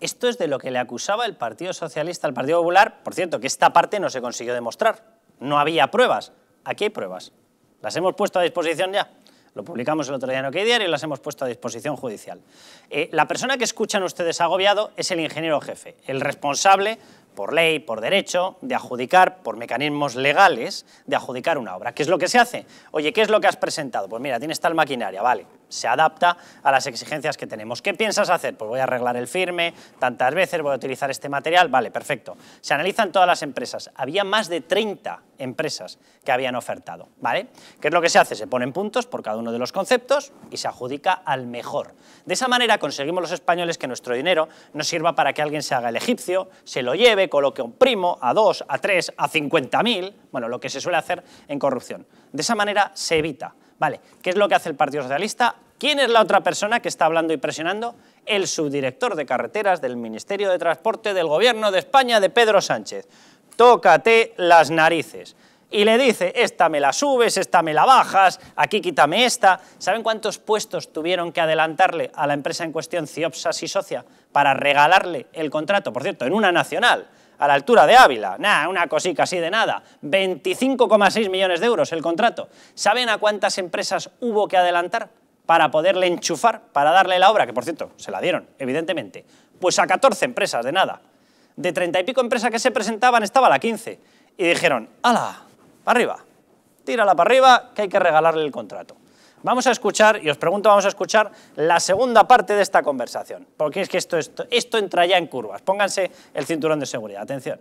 Esto es de lo que le acusaba el Partido Socialista al Partido Popular, por cierto, que esta parte no se consiguió demostrar. No había pruebas. Aquí hay pruebas. Las hemos puesto a disposición ya. Lo publicamos el otro día en OK Diario y las hemos puesto a disposición judicial. Eh, la persona que escuchan ustedes agobiado es el ingeniero jefe, el responsable por ley, por derecho, de adjudicar, por mecanismos legales, de adjudicar una obra. ¿Qué es lo que se hace? Oye, ¿qué es lo que has presentado? Pues mira, tienes tal maquinaria, vale se adapta a las exigencias que tenemos. ¿Qué piensas hacer? Pues voy a arreglar el firme tantas veces, voy a utilizar este material, vale, perfecto. Se analizan todas las empresas. Había más de 30 empresas que habían ofertado, ¿vale? ¿Qué es lo que se hace? Se ponen puntos por cada uno de los conceptos y se adjudica al mejor. De esa manera conseguimos los españoles que nuestro dinero no sirva para que alguien se haga el egipcio, se lo lleve, coloque un primo, a dos, a tres, a 50.000, bueno, lo que se suele hacer en corrupción. De esa manera se evita Vale, ¿qué es lo que hace el Partido Socialista? ¿Quién es la otra persona que está hablando y presionando? El subdirector de carreteras del Ministerio de Transporte del Gobierno de España de Pedro Sánchez. Tócate las narices. Y le dice, esta me la subes, esta me la bajas, aquí quítame esta. ¿Saben cuántos puestos tuvieron que adelantarle a la empresa en cuestión, Ciopsas y Socia, para regalarle el contrato? Por cierto, en una nacional a la altura de Ávila. nada, una cosica así de nada. 25,6 millones de euros el contrato. ¿Saben a cuántas empresas hubo que adelantar para poderle enchufar, para darle la obra? Que por cierto, se la dieron, evidentemente. Pues a 14 empresas de nada. De 30 y pico empresas que se presentaban estaba la 15. Y dijeron, ala, para arriba, tírala para arriba que hay que regalarle el contrato. Vamos a escuchar, y os pregunto, vamos a escuchar la segunda parte de esta conversación, porque es que esto, esto, entra ya en curvas. Pónganse el cinturón de seguridad. Atención.